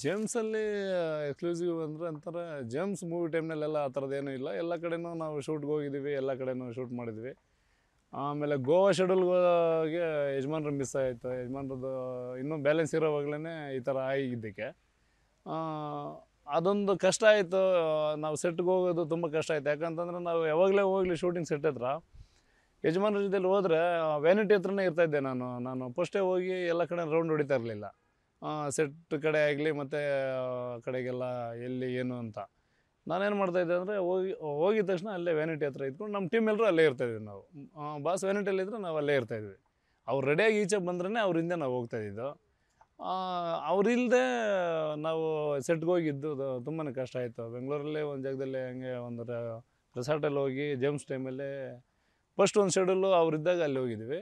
ಜೇಮ್ಸಲ್ಲಿ exclusive ಅಂದ್ರೆ ಅಂತಾರೆ James movie ಟೈಮ್ನಲ್ಲೆಲ್ಲ ಆ ಥರದ್ದೇನೂ ಇಲ್ಲ ಎಲ್ಲ ಕಡೆನೂ ನಾವು ಶೂಟ್ಗೆ ಹೋಗಿದ್ದೀವಿ ಎಲ್ಲ ಕಡೆನೂ ಶೂಟ್ ಮಾಡಿದ್ವಿ ಆಮೇಲೆ ಗೋವಾ ಶೆಡ್ಯೂಲ್ಗೆ ಯಜಮಾನ್ರು ಮಿಸ್ ಆಯಿತು ಯಜಮಾನ್ರದ್ದು ಇನ್ನೂ ಬ್ಯಾಲೆನ್ಸ್ ಇರೋವಾಗಲೇ ಈ ಥರ ಆಗಿದ್ದಕ್ಕೆ ಅದೊಂದು ಕಷ್ಟ ಆಯಿತು ನಾವು ಸೆಟ್ಗೆ ಹೋಗೋದು ತುಂಬ ಕಷ್ಟ ಆಯಿತು ಯಾಕಂತಂದ್ರೆ ನಾವು ಯಾವಾಗಲೇ ಹೋಗ್ಲಿ ಶೂಟಿಂಗ್ ಸೆಟ್ ಹತ್ರ ಯಜಮಾನ್ರ ಜೊತೆಲಿ ಹೋದರೆ ವ್ಯಾನಿಟಿ ಹತ್ರನೇ ಇರ್ತಾಯಿದ್ದೆ ನಾನು ನಾನು ಫಸ್ಟೇ ಹೋಗಿ ಎಲ್ಲ ಕಡೆ ರೌಂಡ್ ಹೊಡಿತಾ ಇರಲಿಲ್ಲ ಸೆಟ್ ಕಡೆ ಆಗಲಿ ಮತ್ತು ಕಡೆಗೆಲ್ಲ ಎಲ್ಲಿ ಏನು ಅಂತ ನಾನೇನು ಮಾಡ್ತಾಯಿದ್ದೆ ಅಂದರೆ ಹೋಗಿ ಹೋಗಿದ ತಕ್ಷಣ ಅಲ್ಲೇ ವ್ಯಾನಿಟಿ ಹತ್ರ ಇದ್ಕೊಂಡು ನಮ್ಮ ಟೀಮ್ ಎಲ್ಲರೂ ಅಲ್ಲೇ ಇರ್ತಾಯಿದ್ವಿ ನಾವು ಬಾಸ್ ವ್ಯಾನಿಟಿಯಲ್ಲಿದ್ದರೆ ನಾವು ಅಲ್ಲೇ ಇರ್ತಾಯಿದ್ವಿ ಅವ್ರು ರೆಡಿಯಾಗಿ ಈಚೆ ಬಂದ್ರೆ ಅವ್ರ ಹಿಂದೆ ನಾವು ಹೋಗ್ತಾಯಿದ್ದು ಅವರಿಲ್ಲದೆ ನಾವು ಸೆಟ್ಗೆ ಹೋಗಿದ್ದು ತುಂಬಾ ಕಷ್ಟ ಆಯಿತು ಬೆಂಗಳೂರಲ್ಲೇ ಒಂದು ಜಾಗದಲ್ಲಿ ಹಂಗೆ ಒಂದು ರೆಸಾರ್ಟಲ್ಲಿ ಹೋಗಿ ಜೇಮ್ಸ್ ಟೈಮಲ್ಲಿ ಫಸ್ಟ್ ಒಂದು ಶೆಡ್ಯೂಲು ಅವರಿದ್ದಾಗ ಅಲ್ಲಿ ಹೋಗಿದ್ವಿ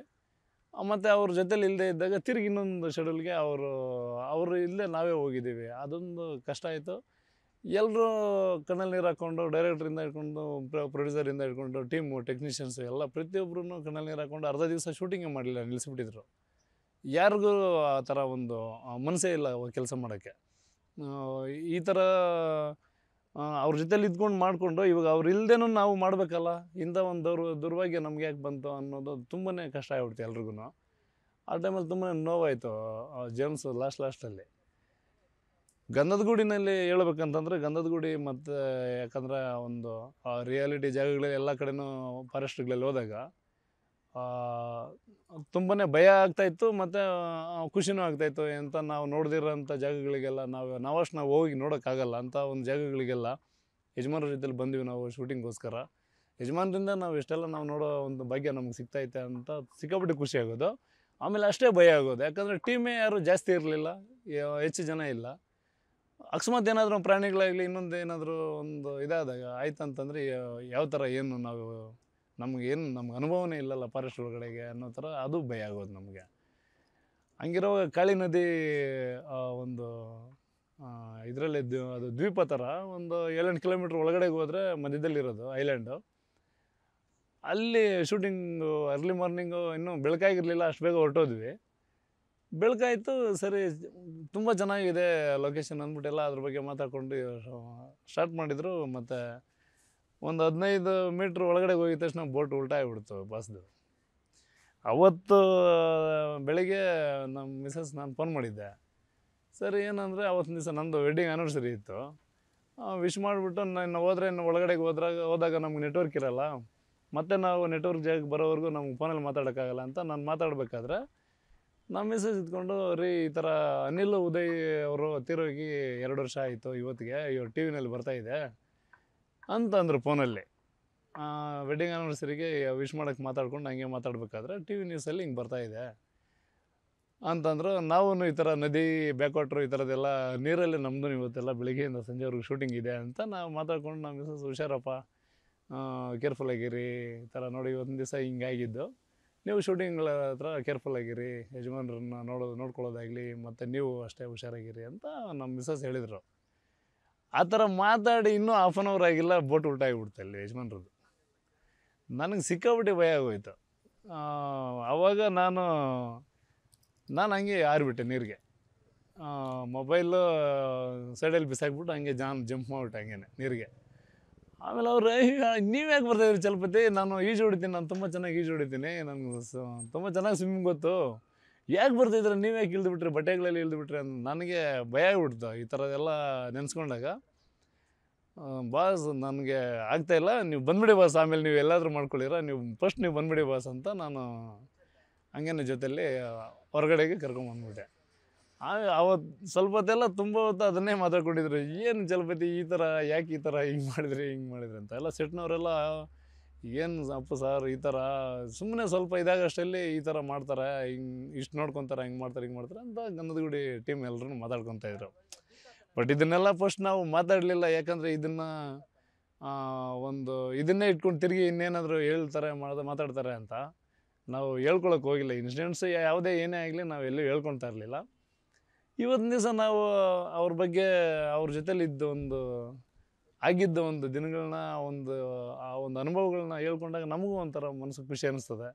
ಮತ್ತು ಅವ್ರ ಜೊತೇಲಿ ಇಲ್ಲದೆ ಇದ್ದಾಗ ತಿರುಗಿ ಇನ್ನೊಂದು ಶೆಡ್ಯೂಲ್ಗೆ ಅವರು ಅವರು ಇಲ್ಲದೆ ನಾವೇ ಹೋಗಿದ್ದೀವಿ ಅದೊಂದು ಕಷ್ಟ ಆಯಿತು ಎಲ್ಲರೂ ಕಣ್ಣಲ್ಲಿ ನೀರು ಹಾಕ್ಕೊಂಡು ಡೈರೆಕ್ಟ್ರಿಂದ ಹಿಡ್ಕೊಂಡು ಪ್ರೊಡ್ಯೂಸರಿಂದ ಹಿಡ್ಕೊಂಡು ಟೀಮು ಟೆಕ್ನಿಷಿಯನ್ಸ್ ಎಲ್ಲ ಪ್ರತಿಯೊಬ್ಬರೂ ಕಣ್ಣಲ್ಲಿ ನೀರು ಹಾಕ್ಕೊಂಡು ಅರ್ಧ ದಿವಸ ಶೂಟಿಂಗೇ ಮಾಡಲಿಲ್ಲ ನಿಲ್ಲಿಸ್ಬಿಟ್ಟಿದ್ರು ಯಾರಿಗೂ ಆ ಥರ ಒಂದು ಮನಸ್ಸೇ ಇಲ್ಲ ಕೆಲಸ ಮಾಡೋಕ್ಕೆ ಈ ಥರ ಅವ್ರ ಜೊತೆಲಿ ಇದ್ಕೊಂಡು ಮಾಡಿಕೊಂಡು ಇವಾಗ ಅವ್ರು ಇಲ್ಲದೇನೂ ನಾವು ಮಾಡಬೇಕಲ್ಲ ಇಂಥ ಒಂದು ದೌರ್ ದುರ್ಭಾಗ್ಯ ನಮ್ಗೆ ಯಾಕೆ ಬಂತು ಅನ್ನೋದು ತುಂಬಾ ಕಷ್ಟ ಆಗ್ಬಿಡ್ತು ಎಲ್ರಿಗೂ ಆ ಟೈಮಲ್ಲಿ ತುಂಬ ನೋವಾಯಿತು ಜೇಮ್ಸ್ ಲಾಸ್ಟ್ ಲಾಸ್ಟಲ್ಲಿ ಗಂಧದಗುಡಿನಲ್ಲಿ ಹೇಳ್ಬೇಕಂತಂದ್ರೆ ಗಂಧದಗುಡಿ ಗಂಧದ ಮತ್ತು ಯಾಕಂದ್ರೆ ಒಂದು ರಿಯಾಲಿಟಿ ಜಾಗಗಳಲ್ಲಿ ಎಲ್ಲ ಕಡೆನೂ ಫಾರೆಸ್ಟ್ಗಳಲ್ಲಿ ಹೋದಾಗ ತುಂಬಾ ಭಯ ಆಗ್ತಾಯಿತ್ತು ಮತ್ತು ಖುಷಿನೂ ಆಗ್ತಾಯಿತ್ತು ಎಂತ ನಾವು ನೋಡ್ದಿರೋಂಥ ಜಾಗಗಳಿಗೆಲ್ಲ ನಾವು ನಾವಷ್ಟು ನಾವು ಹೋಗಿ ನೋಡೋಕ್ಕಾಗಲ್ಲ ಅಂತ ಒಂದು ಜಾಗಗಳಿಗೆಲ್ಲ ಯಜಮಾನ್ರ ಜೊತೆಲಿ ಬಂದ್ವಿ ನಾವು ಶೂಟಿಂಗ್ಗೋಸ್ಕರ ಯಜಮಾನ್ರಿಂದ ನಾವು ಇಷ್ಟೆಲ್ಲ ನಾವು ನೋಡೋ ಒಂದು ಭಾಗ್ಯ ನಮ್ಗೆ ಸಿಗ್ತೈತೆ ಅಂತ ಸಿಕ್ಕಾಪಟ್ಟೆ ಖುಷಿ ಆಗೋದು ಆಮೇಲೆ ಅಷ್ಟೇ ಭಯ ಆಗೋದು ಯಾಕಂದರೆ ಟೀಮೇ ಯಾರು ಜಾಸ್ತಿ ಇರಲಿಲ್ಲ ಹೆಚ್ಚು ಜನ ಇಲ್ಲ ಅಕಸ್ಮಾತ್ ಏನಾದರೂ ಪ್ರಾಣಿಗಳಾಗಲಿ ಇನ್ನೊಂದು ಏನಾದರೂ ಒಂದು ಇದಾದಾಗ ಆಯ್ತಂತಂದರೆ ಯಾವ ಥರ ಏನು ನಾವು ನಮಗೇನು ನಮ್ಗೆ ಅನುಭವನೇ ಇಲ್ಲಲ್ಲ ಫಾರೆಸ್ಟ್ ಒಳಗಡೆಗೆ ಅನ್ನೋ ಥರ ಅದು ಭಯ ಆಗೋದು ನಮಗೆ ಹಂಗಿರೋ ಕಾಳಿ ನದಿ ಒಂದು ಇದರಲ್ಲಿ ಅದು ದ್ವೀಪ ಥರ ಒಂದು ಏಳೆಂಟು ಕಿಲೋಮೀಟ್ರ್ ಒಳಗಡೆಗೆ ಹೋದರೆ ಮಧ್ಯದಲ್ಲಿರೋದು ಐಲ್ಯಾಂಡು ಅಲ್ಲಿ ಶೂಟಿಂಗು ಅರ್ಲಿ ಮಾರ್ನಿಂಗು ಇನ್ನೂ ಬೆಳಕಾಗಿರಲಿಲ್ಲ ಅಷ್ಟು ಬೇಗ ಹೊರಟೋದ್ವಿ ಬೆಳಕಾಯಿತು ಸರಿ ತುಂಬ ಚೆನ್ನಾಗಿದೆ ಲೊಕೇಶನ್ ಅಂದ್ಬಿಟ್ಟೆಲ್ಲ ಅದ್ರ ಬಗ್ಗೆ ಮಾತಾಡ್ಕೊಂಡು ಸ್ಟಾರ್ಟ್ ಮಾಡಿದರು ಮತ್ತು ಒಂದು ಹದಿನೈದು ಮೀಟ್ರ್ ಒಳಗಡೆ ಹೋಗಿದ ತಕ್ಷಣ ಬೋಟ್ ಉಲ್ಟಾ ಆಗಿಬಿಡ್ತು ಬಸ್ದು ಅವತ್ತು ಬೆಳಿಗ್ಗೆ ನಮ್ಮ ಮಿಸ್ಸಸ್ ನಾನು ಫೋನ್ ಮಾಡಿದ್ದೆ ಸರ್ ಏನಂದರೆ ಅವತ್ತಿನ ದಿವಸ ನಂದು ವೆಡ್ಡಿಂಗ್ ಆ್ಯನಿವರ್ಸರಿ ಇತ್ತು ವಿಶ್ ಮಾಡಿಬಿಟ್ಟು ನಾನು ಹೋದ್ರೆ ಇನ್ನು ಒಳಗಡೆಗೆ ಹೋದ್ರಾಗ ಹೋದಾಗ ನಮ್ಗೆ ನೆಟ್ವರ್ಕ್ ಇರಲ್ಲ ಮತ್ತೆ ನಾವು ನೆಟ್ವರ್ಕ್ ಜಾಗಕ್ಕೆ ಬರೋವರೆಗೂ ನಮ್ಗೆ ಫೋನಲ್ಲಿ ಮಾತಾಡೋಕ್ಕಾಗಲ್ಲ ಅಂತ ನಾನು ಮಾತಾಡಬೇಕಾದ್ರೆ ನಮ್ಮ ಮಿಸ್ಸಸ್ ಇದ್ಕೊಂಡು ರೀ ಈ ಥರ ಅನಿಲ್ ಉದಯ್ ಅವರು ತಿರೋಗಿ ಎರಡು ವರ್ಷ ಆಯಿತು ಇವತ್ತಿಗೆ ಇವ್ರು ಟಿ ವಿನಲ್ಲಿ ಬರ್ತಾಯಿದೆ ಅಂತ ಅಂದರು ಫೋನಲ್ಲಿ ವೆಡ್ಡಿಂಗ್ ಆ್ಯನಿವರ್ಸರಿಗೆ ವಿಶ್ ಮಾಡೋಕ್ಕೆ ಮಾತಾಡ್ಕೊಂಡು ಹಂಗೆ ಮಾತಾಡ್ಬೇಕಾದ್ರೆ ಟಿ ವಿ ನ್ಯೂಸಲ್ಲಿ ಹಿಂಗೆ ಬರ್ತಾಯಿದೆ ಅಂತಂದ್ರು ನಾವು ಈ ಥರ ನದಿ ಬ್ಯಾಕ್ವಾಟ್ರು ಈ ಥರದ್ದೆಲ್ಲ ನೀರಲ್ಲಿ ನಮ್ಮದು ಇವತ್ತೆಲ್ಲ ಬೆಳಿಗ್ಗೆಯಿಂದ ಸಂಜೆವರೆಗೂ ಶೂಟಿಂಗ್ ಇದೆ ಅಂತ ನಾವು ಮಾತಾಡ್ಕೊಂಡು ನಮ್ಮ ಮಿಸಸ್ ಹುಷಾರಪ್ಪ ಕೇರ್ಫುಲ್ ಆಗಿರಿ ಈ ಥರ ನೋಡಿ ಇವತ್ತಿನ ದಿವಸ ಆಗಿದ್ದು ನೀವು ಶೂಟಿಂಗ್ಗಳ ಹತ್ರ ಕೇರ್ಫುಲ್ ಆಗಿರಿ ಯಜಮಾನ್ರನ್ನ ನೋಡೋದು ನೋಡ್ಕೊಳ್ಳೋದಾಗಲಿ ಮತ್ತು ನೀವು ಅಷ್ಟೇ ಹುಷಾರಾಗಿರಿ ಅಂತ ನಮ್ಮ ಮಿಸಸ್ ಹೇಳಿದರು ಆ ಥರ ಮಾತಾಡಿ ಇನ್ನೂ ಹಾಫ್ ಆನ್ ಅವರ್ ಆಗಿಲ್ಲ ಬೋಟ್ ಉಲ್ಟಾಗಿಬಿಡ್ತು ಅಲ್ಲಿ ಯಜಮಾನ್ರದ್ದು ನನಗೆ ಸಿಕ್ಕಾಬಿಟ್ಟು ಭಯ ಆಗೋಯ್ತು ಆವಾಗ ನಾನು ನಾನು ಹಂಗೆ ಆರಿಬಿಟ್ಟೆ ನೀರಿಗೆ ಮೊಬೈಲು ಸೈಡಲ್ಲಿ ಬಿಸಾಕ್ಬಿಟ್ಟು ಹಂಗೆ ಜಾನ್ ಜಂಪ್ ಮಾಡಿಬಿಟ್ಟೆ ಹಂಗೇನೆ ನೀರಿಗೆ ಆಮೇಲೆ ಅವರು ನೀವು ಯಾಕೆ ಬರ್ತಾಯಿದ್ರಿ ಚಲಪತಿ ನಾನು ಈಜು ಹೊಡಿತೀನಿ ನಾನು ತುಂಬ ಚೆನ್ನಾಗಿ ಈಜು ಹೊಡಿತೀನಿ ನನಗೆ ತುಂಬ ಚೆನ್ನಾಗಿ ಸ್ವಿಮ್ಮಿಂಗ್ ಗೊತ್ತು ಯಾಕೆ ಬರ್ತಿದ್ರೆ ನೀವು ಯಾಕೆ ಇಳಿದುಬಿಟ್ರಿ ಬಟ್ಟೆಗಳಲ್ಲಿ ಇಳಿದುಬಿಟ್ರಿ ಅಂತ ನನಗೆ ಭಯ ಆಗ್ಬಿಡ್ತು ಈ ಥರದೆಲ್ಲ ನೆನೆಸ್ಕೊಂಡಾಗ ಬಾಸ್ ನನಗೆ ಆಗ್ತಾಯಿಲ್ಲ ನೀವು ಬಂದ್ಬಿಡಿ ಬಾಸ್ ಆಮೇಲೆ ನೀವು ಎಲ್ಲಾದರೂ ಮಾಡ್ಕೊಳ್ಳಿರ ನೀವು ಫಸ್ಟ್ ನೀವು ಬಂದ್ಬಿಡಿ ಬಾಸ್ ಅಂತ ನಾನು ಹಂಗೆನ ಜೊತೆಯಲ್ಲಿ ಹೊರಗಡೆಗೆ ಕರ್ಕೊಂಬಂದ್ಬಿಟ್ಟೆ ಅವತ್ತು ಸ್ವಲ್ಪ ಹೊತ್ತೆಲ್ಲ ತುಂಬ ಹೊತ್ತು ಅದನ್ನೇ ಮಾತಾಡ್ಕೊಂಡಿದ್ರು ಏನು ಜಲಪತಿ ಈ ಥರ ಯಾಕೆ ಈ ಥರ ಹಿಂಗೆ ಮಾಡಿದ್ರಿ ಹಿಂಗೆ ಮಾಡಿದ್ರಿ ಅಂತ ಎಲ್ಲ ಸೆಟ್ನವರೆಲ್ಲ ಏನು ಅಪ್ಪ ಸರ್ ಈ ಥರ ಸುಮ್ಮನೆ ಸ್ವಲ್ಪ ಇದಾಗಷ್ಟಲ್ಲಿ ಈ ಥರ ಮಾಡ್ತಾರೆ ಹಿಂಗೆ ಇಷ್ಟು ನೋಡ್ಕೊತಾರೆ ಹಿಂಗೆ ಮಾಡ್ತಾರೆ ಹಿಂಗೆ ಮಾಡ್ತಾರೆ ಅಂತ ಗಂಧದಗುಡಿ ಟೀಮ್ ಎಲ್ಲರೂ ಮಾತಾಡ್ಕೊತಾ ಇದ್ರು ಬಟ್ ಇದನ್ನೆಲ್ಲ ಫಸ್ಟ್ ನಾವು ಮಾತಾಡಲಿಲ್ಲ ಯಾಕಂದರೆ ಇದನ್ನು ಒಂದು ಇದನ್ನೇ ಇಟ್ಕೊಂಡು ತಿರುಗಿ ಇನ್ನೇನಾದರೂ ಹೇಳ್ತಾರೆ ಮಾಡ್ದೆ ಮಾತಾಡ್ತಾರೆ ಅಂತ ನಾವು ಹೇಳ್ಕೊಳಕ್ಕೆ ಹೋಗಿಲ್ಲ ಇನ್ಸಿಡೆಂಟ್ಸ್ ಯಾವುದೇ ಏನೇ ಆಗಲಿ ನಾವು ಎಲ್ಲೂ ಹೇಳ್ಕೊಳ್ತಾ ಇರಲಿಲ್ಲ ಇವತ್ತಿನ ದಿವಸ ನಾವು ಅವ್ರ ಬಗ್ಗೆ ಅವ್ರ ಜೊತೇಲಿ ಇದ್ದ ಒಂದು ಆಗಿದ್ದ ಒಂದು ದಿನಗಳನ್ನ ಒಂದು ಆ ಒಂದು ಅನುಭವಗಳನ್ನ ಹೇಳ್ಕೊಂಡಾಗ ನಮಗೂ ಒಂಥರ ಮನಸ್ಸು ಖುಷಿ ಅನಿಸ್ತದೆ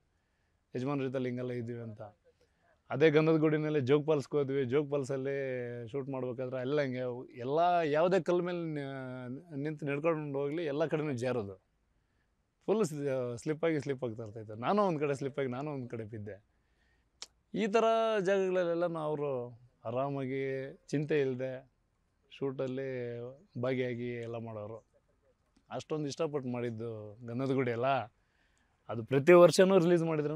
ಯಜಮಾನ್ ರೀತಿಯಲ್ಲಿ ಹಿಂಗೆಲ್ಲ ಇದ್ದೀವಿ ಅಂತ ಅದೇ ಗಂಧದ ಗುಡಿನಲ್ಲಿ ಜೋಗ್ ಪಾಲ್ಸ್ಗೆ ಹೋದ್ವಿ ಜೋಗ್ ಪಾಲ್ಸಲ್ಲಿ ಶೂಟ್ ಮಾಡ್ಬೇಕಾದ್ರೆ ಎಲ್ಲ ಹಿಂಗೆ ಎಲ್ಲ ಯಾವುದೇ ಕಲ್ಲು ಮೇಲೆ ನಿಂತು ನಡ್ಕೊಂಡು ಹೋಗಲಿ ಎಲ್ಲ ಕಡೆನೂ ಜಾರೋದು ಫುಲ್ ಸ್ಲಿಪ್ಪಾಗಿ ಸ್ಲಿಪ್ ಆಗ್ತಾ ನಾನು ಒಂದು ಕಡೆ ಸ್ಲಿಪ್ಪಾಗಿ ನಾನು ಒಂದು ಕಡೆ ಬಿದ್ದೆ ಈ ಥರ ಜಾಗಗಳಲ್ಲೆಲ್ಲ ನಾವು ಅವರು ಆರಾಮಾಗಿ ಚಿಂತೆ ಇಲ್ಲದೆ ಶೂಟಲ್ಲಿ ಭಾಗಿಯಾಗಿ ಎಲ್ಲ ಮಾಡೋರು ಅಷ್ಟೊಂದು ಇಷ್ಟಪಟ್ಟು ಮಾಡಿದ್ದು ಗಂಧದ ಗುಡಿ ಎಲ್ಲ ಅದು ಪ್ರತಿ ವರ್ಷವೂ ರಿಲೀಸ್ ಮಾಡಿದ್ರೂ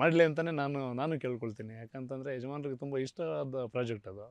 ಮಾಡಲಿ ಅಂತಲೇ ನಾನು ನಾನು ಕೇಳ್ಕೊಳ್ತೀನಿ ಯಾಕಂತಂದರೆ ಯಜಮಾನ್ರಿಗೆ ತುಂಬ ಇಷ್ಟವಾದ ಪ್ರಾಜೆಕ್ಟ್ ಅದು